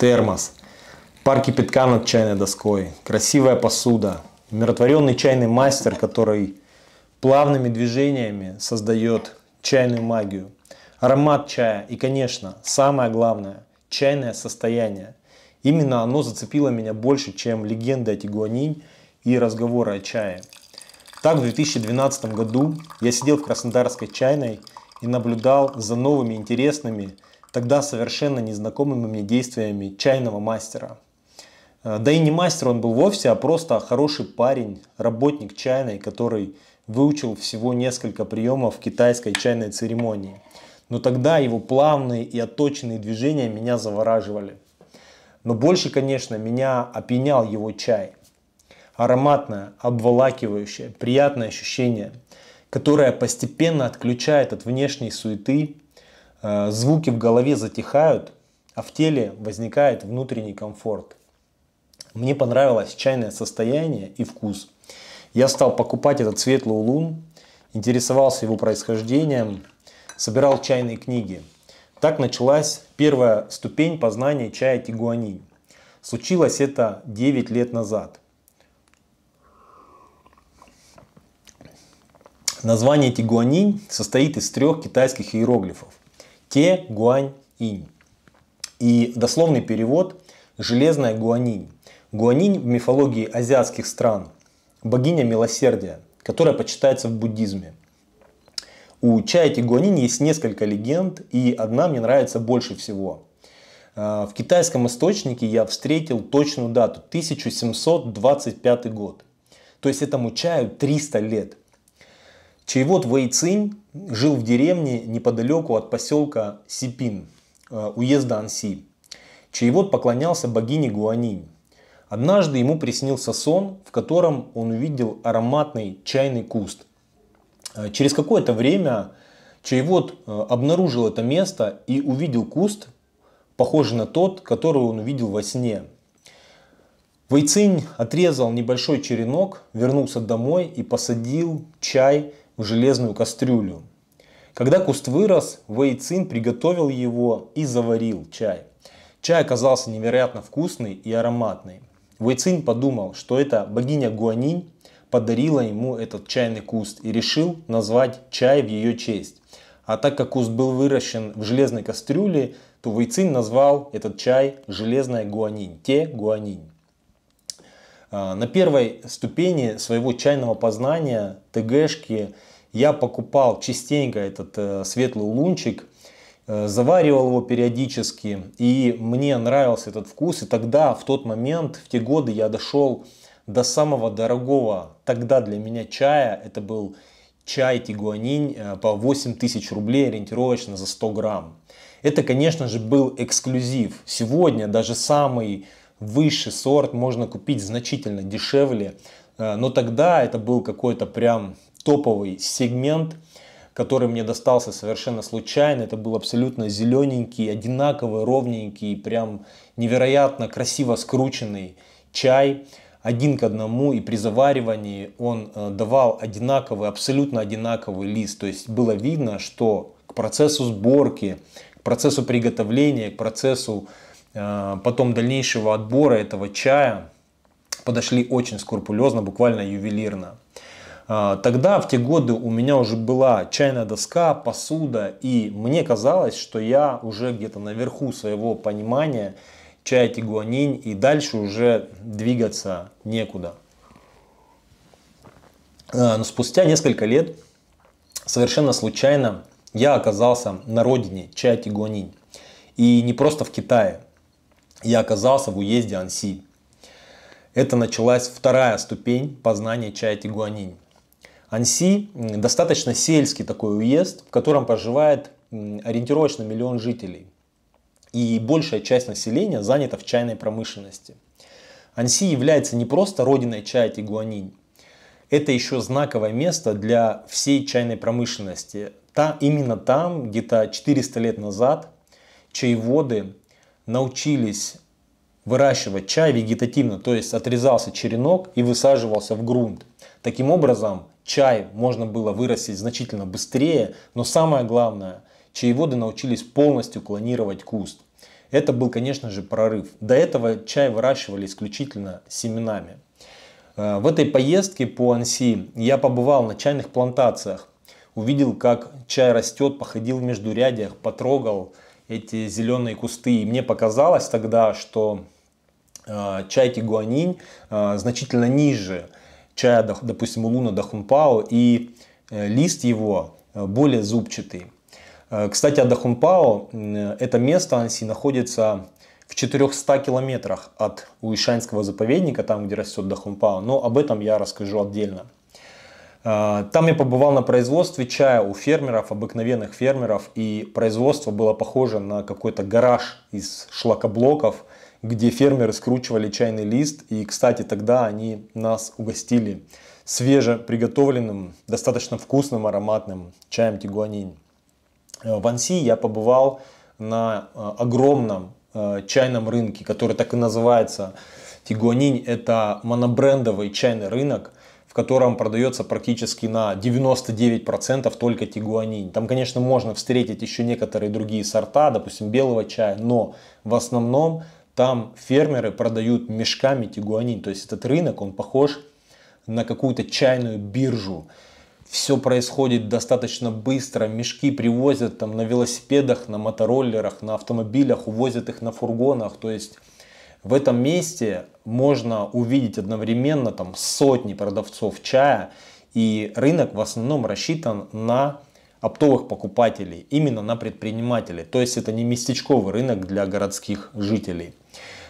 термос, пар кипятка над чайной доской, красивая посуда, умиротворенный чайный мастер, который плавными движениями создает чайную магию, аромат чая и, конечно, самое главное, чайное состояние. Именно оно зацепило меня больше, чем легенды о Тигуанинь и разговоры о чае. Так, в 2012 году я сидел в Краснодарской чайной и наблюдал за новыми интересными тогда совершенно незнакомыми мне действиями чайного мастера. Э, да и не мастер он был вовсе, а просто хороший парень, работник чайной, который выучил всего несколько приемов китайской чайной церемонии. Но тогда его плавные и отточенные движения меня завораживали. Но больше, конечно, меня опьянял его чай. Ароматное, обволакивающее, приятное ощущение, которое постепенно отключает от внешней суеты Э, звуки в голове затихают, а в теле возникает внутренний комфорт. Мне понравилось чайное состояние и вкус. Я стал покупать этот светлый лун, интересовался его происхождением, собирал чайные книги. Так началась первая ступень познания чая тигуанинь. Случилось это 9 лет назад. Название тигуанинь состоит из трех китайских иероглифов. Те Гуань-инь. И дословный перевод – железная Гуанинь. Гуанинь в мифологии азиатских стран – богиня милосердия, которая почитается в буддизме. У Чайки Гуанинь есть несколько легенд, и одна мне нравится больше всего. А, в китайском источнике я встретил точную дату – 1725 год. То есть этому чаю 300 лет. Вэй Вэйцинь жил в деревне неподалеку от поселка Сипин, э, уезда Анси, чей вот поклонялся богине Гуанинь. Однажды ему приснился сон, в котором он увидел ароматный чайный куст. Э, через какое-то время Чайвод э, обнаружил это место и увидел куст, похожий на тот, который он увидел во сне. Вайцинь отрезал небольшой черенок, вернулся домой и посадил чай в железную кастрюлю. Когда куст вырос, Вэй Цин приготовил его и заварил чай. Чай оказался невероятно вкусный и ароматный. Вэй Цин подумал, что это богиня Гуанинь подарила ему этот чайный куст и решил назвать чай в ее честь. А так как куст был выращен в железной кастрюле, то Вэй Цин назвал этот чай «железная гуанинь», «те гуанинь». А, на первой ступени своего чайного познания, ТГшки, я покупал частенько этот э, светлый лунчик, э, заваривал его периодически, и мне нравился этот вкус. И тогда, в тот момент, в те годы я дошел до самого дорогого тогда для меня чая. Это был чай тигуанинь э, по 8 тысяч рублей ориентировочно за 100 грамм. Это, конечно же, был эксклюзив. Сегодня даже самый выше сорт можно купить значительно дешевле, э, но тогда это был какой-то прям топовый сегмент, который мне достался совершенно случайно. Это был абсолютно зелененький, одинаковый, ровненький, прям невероятно красиво скрученный чай один к одному и при заваривании он э, давал одинаковый, абсолютно одинаковый лист. То есть было видно, что к процессу сборки, к процессу приготовления, к процессу Э, потом дальнейшего отбора этого чая подошли очень скрупулезно, буквально ювелирно. Э, тогда, в те годы, у меня уже была чайная доска, посуда, и мне казалось, что я уже где-то наверху своего понимания чая тигуанин, и дальше уже двигаться некуда. Э, но спустя несколько лет, совершенно случайно, я оказался на родине чая тигуанин. И не просто в Китае я оказался в уезде Анси. Это началась вторая ступень познания чая тигуанинь. Анси – достаточно сельский такой уезд, в котором проживает ориентировочно миллион жителей. И большая часть населения занята в чайной промышленности. Анси является не просто родиной чая тигуанинь, это еще знаковое место для всей чайной промышленности. Та, именно там, где-то 400 лет назад, чаеводы научились выращивать чай вегетативно, то есть отрезался черенок и высаживался в грунт. Таким образом, чай можно было вырастить значительно быстрее, но самое главное, чаеводы научились полностью клонировать куст. Это был, конечно же, прорыв. До этого чай выращивали исключительно семенами. Э, в этой поездке по Анси я побывал на чайных плантациях, увидел, как чай растет, походил в междурядиях, потрогал, эти зеленые кусты. И мне показалось тогда, что э, чай тигуанинь э, значительно ниже чая, допустим, луна дахунпао, и э, лист его э, более зубчатый. Э, кстати, Адахунпао, э, это место Анси, находится в 400 километрах от Уишанского заповедника, там, где растет Дахунпао, но об этом я расскажу отдельно. Э, там я побывал на производстве чая у фермеров, обыкновенных фермеров, и производство было похоже на какой-то гараж из шлакоблоков, где фермеры скручивали чайный лист. И, кстати, тогда они нас угостили свежеприготовленным, достаточно вкусным, ароматным чаем тигуанин. Э, в Анси я побывал на э, огромном чайном рынке, который так и называется Тигуанин. Это монобрендовый чайный рынок – в котором продается практически на 99% только тигуанин. Там, конечно, можно встретить еще некоторые другие сорта, допустим, белого чая, но в основном там фермеры продают мешками тигуанин. То есть этот рынок, он похож на какую-то чайную биржу. Все происходит достаточно быстро, мешки привозят там на велосипедах, на мотороллерах, на автомобилях, увозят их на фургонах. То есть в этом месте можно увидеть одновременно там сотни продавцов чая, и рынок в основном рассчитан на оптовых покупателей, именно на предпринимателей. То есть это не местечковый рынок для городских жителей.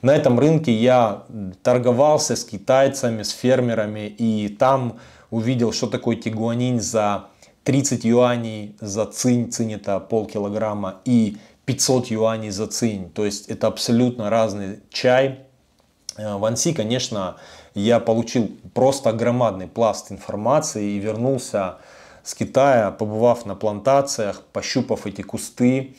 На этом рынке я торговался с китайцами, с фермерами, и там увидел, что такое тигуанин за 30 юаней, за цинь, цинь это полкилограмма, и 500 юаней за цинь. То есть это абсолютно разный чай. Э, Ванси, конечно, я получил просто громадный пласт информации и вернулся с Китая, побывав на плантациях, пощупав эти кусты,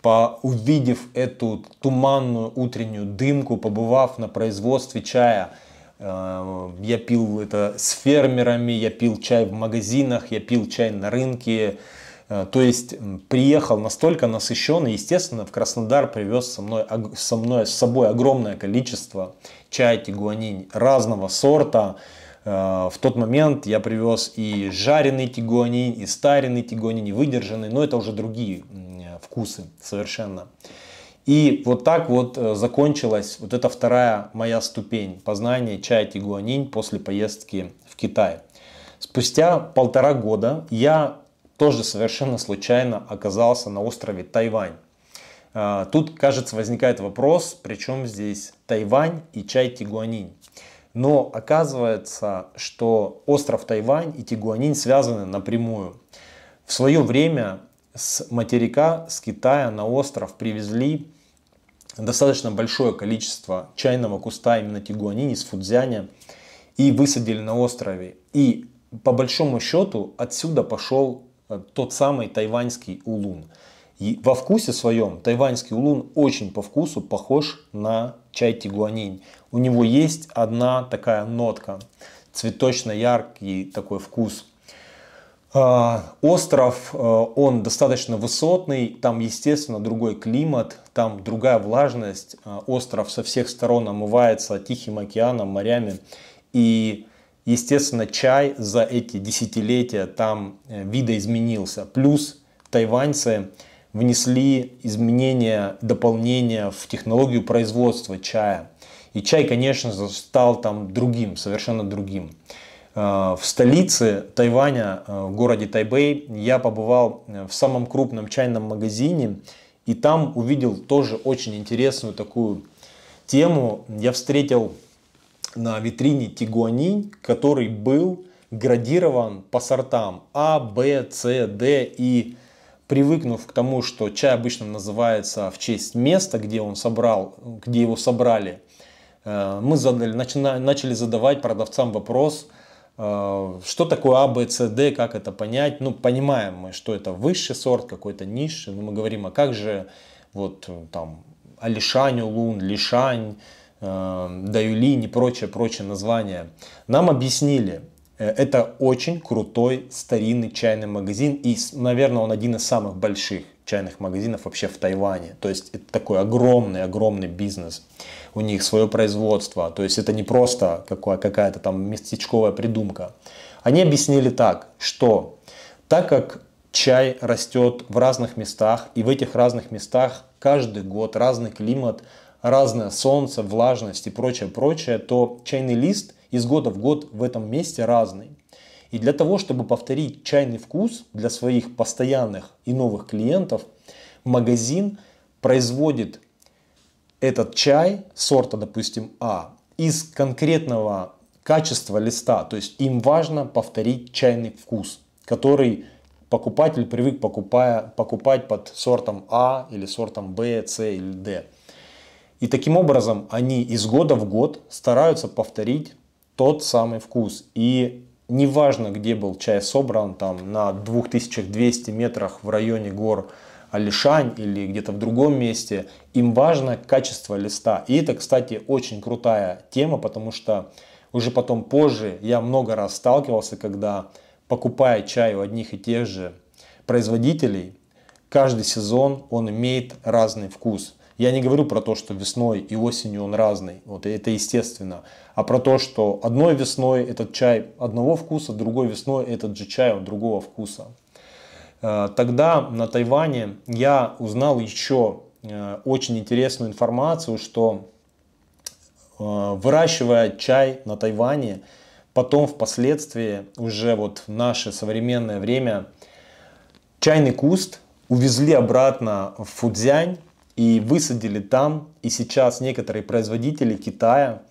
по, увидев эту туманную утреннюю дымку, побывав на производстве чая. Э, я пил это с фермерами, я пил чай в магазинах, я пил чай на рынке. Э, то есть приехал настолько насыщенный, естественно, в Краснодар привез со мной, со мной с собой огромное количество чая тигуанинь разного сорта. Э, в тот момент я привез и жареный тигуанин, и старенный тигуанин, и выдержанный, но это уже другие э, вкусы совершенно. И вот так вот закончилась вот эта вторая моя ступень познания чая тигуанин после поездки в Китай. Спустя полтора года я тоже совершенно случайно оказался на острове Тайвань. А, тут, кажется, возникает вопрос, причем здесь Тайвань и чай Тигуанинь. Но оказывается, что остров Тайвань и Тигуанинь связаны напрямую. В свое время с материка, с Китая на остров привезли достаточно большое количество чайного куста именно Тигуанинь из Фудзяня и высадили на острове. И по большому счету отсюда пошел Э, тот самый тайваньский улун. И во вкусе своем тайваньский улун очень по вкусу похож на чай тигуанинь. У него есть одна такая нотка, цветочно-яркий такой вкус. А, остров, э, он достаточно высотный, там, естественно, другой климат, там другая влажность. Э, остров со всех сторон омывается Тихим океаном, морями. И Естественно, чай за эти десятилетия там э, видоизменился. Плюс тайваньцы внесли изменения, дополнения в технологию производства чая. И чай, конечно же, стал там другим, совершенно другим. Э, в столице Тайваня, э, в городе Тайбэй, я побывал в самом крупном чайном магазине, и там увидел тоже очень интересную такую тему. Я встретил на витрине Тигуанин, который был градирован по сортам А, Б, С, Д и привыкнув к тому, что чай обычно называется в честь места, где он собрал, где его собрали, э, мы задали, начали задавать продавцам вопрос, э, что такое А, Б, С, Д, как это понять. Ну, понимаем мы, что это высший сорт, какой-то низший, но мы говорим, а как же вот э, там Алишань, Лун Лишань, э, Даюлинь и прочее-прочее название. Нам объяснили, э, это очень крутой старинный чайный магазин и, наверное, он один из самых больших чайных магазинов вообще в Тайване. То есть это такой огромный-огромный бизнес. У них свое производство. То есть это не просто какая-то там местечковая придумка. Они объяснили так, что так как чай растет в разных местах, и в этих разных местах каждый год разный климат – разное солнце, влажность и прочее, прочее, то чайный лист из года в год в этом месте разный. И для того, чтобы повторить чайный вкус для своих постоянных и новых клиентов, магазин производит этот чай сорта, допустим, А, из конкретного качества листа. То есть им важно повторить чайный вкус, который покупатель привык покупая, покупать под сортом А или сортом Б, С или Д. И таким образом они из года в год стараются повторить тот самый вкус. И неважно, где был чай собран, там на 2200 метрах в районе гор Алишань или где-то в другом месте, им важно качество листа. И это, кстати, очень крутая тема, потому что уже потом позже я много раз сталкивался, когда покупая чай у одних и тех же производителей, каждый сезон он имеет разный вкус. Я не говорю про то, что весной и осенью он разный, вот это естественно, а про то, что одной весной этот чай одного вкуса, другой весной этот же чай он другого вкуса. Э, тогда на Тайване я узнал еще э, очень интересную информацию, что э, выращивая чай на Тайване, потом впоследствии уже вот в наше современное время чайный куст увезли обратно в Фудзянь и высадили там. И сейчас некоторые производители Китая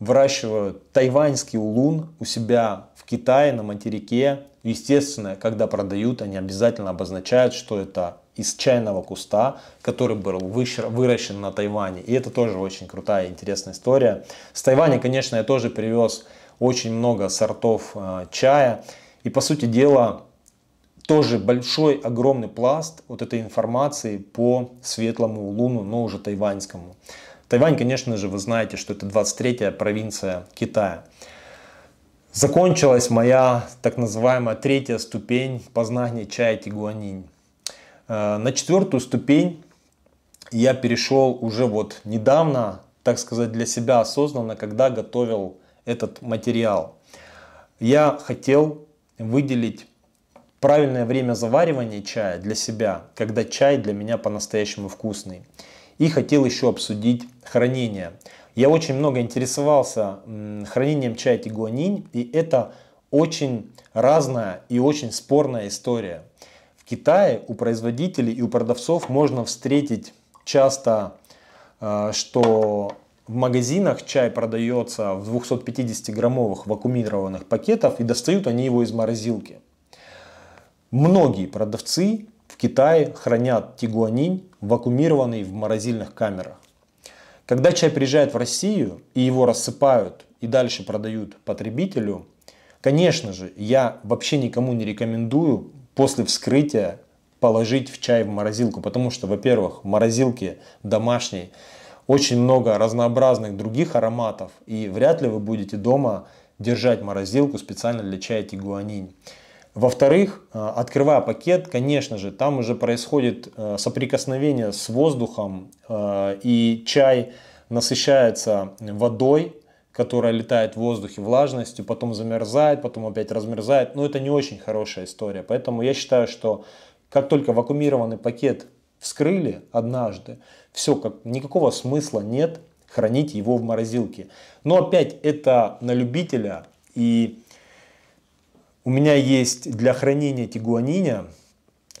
выращивают тайваньский улун у себя в Китае на материке. Естественно, когда продают, они обязательно обозначают, что это из чайного куста, который был выращен на Тайване. И это тоже очень крутая и интересная история. С Тайваня, конечно, я тоже привез очень много сортов э, чая. И по сути дела, тоже большой, огромный пласт вот этой информации по светлому луну, но уже тайваньскому. Тайвань, конечно же, вы знаете, что это 23-я провинция Китая. Закончилась моя так называемая третья ступень познания чая тигуанинь. Э, на четвертую ступень я перешел уже вот недавно, так сказать, для себя осознанно, когда готовил этот материал. Я хотел выделить правильное время заваривания чая для себя, когда чай для меня по-настоящему вкусный. И хотел еще обсудить хранение. Я очень много интересовался хранением чая тигуанинь, и это очень разная и очень спорная история. В Китае у производителей и у продавцов можно встретить часто, э, что в магазинах чай продается в 250-граммовых вакуумированных пакетов, и достают они его из морозилки. Многие продавцы в Китае хранят тигуанин, вакуумированный в морозильных камерах. Когда чай приезжает в Россию и его рассыпают и дальше продают потребителю, конечно же, я вообще никому не рекомендую после вскрытия положить в чай в морозилку, потому что, во-первых, в морозилке домашней очень много разнообразных других ароматов, и вряд ли вы будете дома держать морозилку специально для чая тигуанин. Во-вторых, э, открывая пакет, конечно же, там уже происходит э, соприкосновение с воздухом, э, и чай насыщается водой, которая летает в воздухе влажностью, потом замерзает, потом опять размерзает. Но это не очень хорошая история. Поэтому я считаю, что как только вакуумированный пакет вскрыли однажды, все, как, никакого смысла нет хранить его в морозилке. Но опять это на любителя и у меня есть для хранения тигуаниня,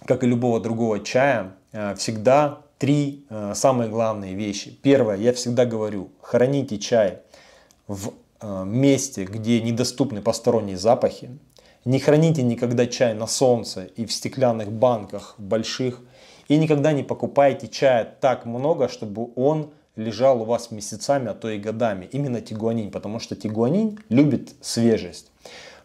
как и любого другого чая, э, всегда три э, самые главные вещи. Первое, я всегда говорю, храните чай в э, месте, где недоступны посторонние запахи. Не храните никогда чай на солнце и в стеклянных банках больших. И никогда не покупайте чая так много, чтобы он лежал у вас месяцами, а то и годами. Именно тигуанин, потому что тигуанин любит свежесть.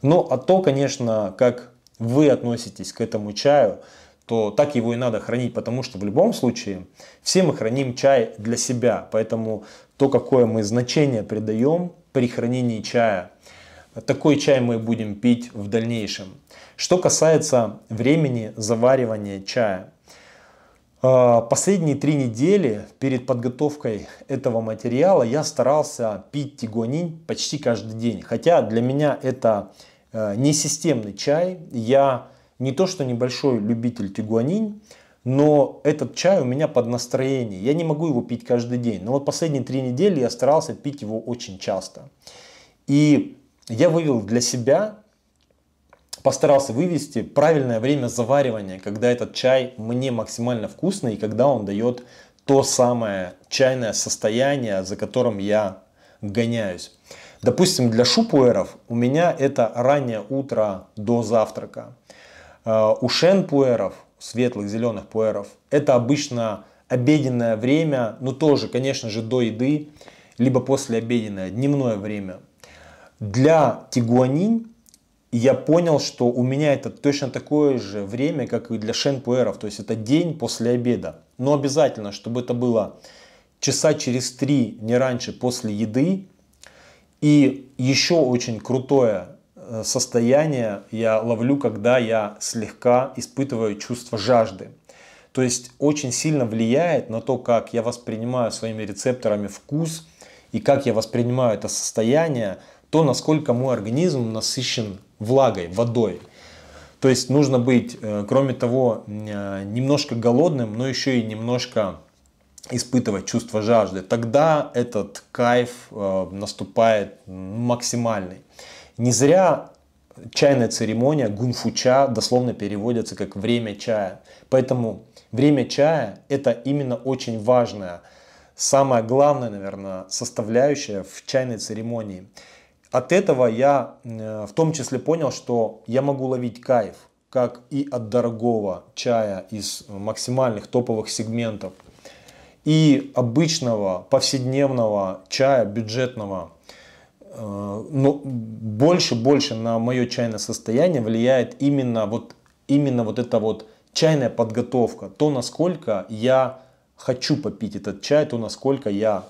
Но ну, а то, конечно, как вы относитесь к этому чаю, то так его и надо хранить, потому что в любом случае все мы храним чай для себя. Поэтому то, какое мы значение придаем при хранении чая, такой чай мы будем пить в дальнейшем. Что касается времени заваривания чая, а, последние три недели перед подготовкой этого материала я старался пить тигонин почти каждый день. Хотя для меня это э, не системный чай. Я не то что небольшой любитель тигуанин, но этот чай у меня под настроение. Я не могу его пить каждый день. Но вот последние три недели я старался пить его очень часто. И я вывел для себя постарался вывести правильное время заваривания, когда этот чай мне максимально вкусный и когда он дает то самое чайное состояние, за которым я гоняюсь. Допустим, для шупуэров у меня это раннее утро до завтрака. А, у шенпуэров, светлых зеленых пуэров, это обычно обеденное время, но ну тоже, конечно же, до еды, либо после обеденное, дневное время. Для тигуанин и я понял, что у меня это точно такое же время, как и для шенпуэров. То есть это день после обеда. Но обязательно, чтобы это было часа через три, не раньше, после еды. И еще очень крутое э, состояние я ловлю, когда я слегка испытываю чувство жажды. То есть очень сильно влияет на то, как я воспринимаю своими рецепторами вкус и как я воспринимаю это состояние, то, насколько мой организм насыщен влагой, водой. То есть нужно быть, э, кроме того, э, немножко голодным, но еще и немножко испытывать чувство жажды. Тогда этот кайф э, наступает ну, максимальный. Не зря чайная церемония гунфуча дословно переводится как время чая. Поэтому время чая это именно очень важная, самая главная, наверное, составляющая в чайной церемонии. От этого я э, в том числе понял, что я могу ловить кайф, как и от дорогого чая из э, максимальных топовых сегментов, и обычного повседневного чая бюджетного. Э, но больше-больше на мое чайное состояние влияет именно вот, именно вот эта вот чайная подготовка. То, насколько я хочу попить этот чай, то, насколько я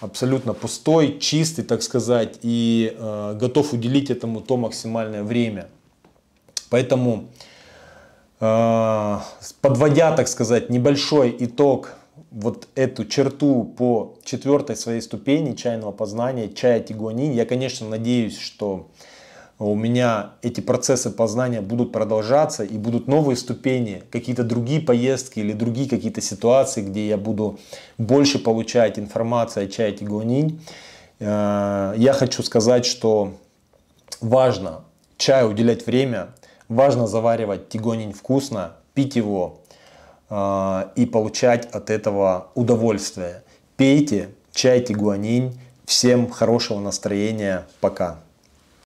абсолютно пустой, чистый, так сказать, и э, готов уделить этому то максимальное время. Поэтому, э, подводя, так сказать, небольшой итог, вот эту черту по четвертой своей ступени чайного познания, чая тигуанин, я, конечно, надеюсь, что а у меня эти процессы познания будут продолжаться и будут новые ступени, какие-то другие поездки или другие какие-то ситуации, где я буду больше получать информации о чай Тигуанинь. Э, я хочу сказать, что важно чаю уделять время, важно заваривать Тигонинь вкусно, пить его э, и получать от этого удовольствие. Пейте чай тигуанинь. Всем хорошего настроения. Пока.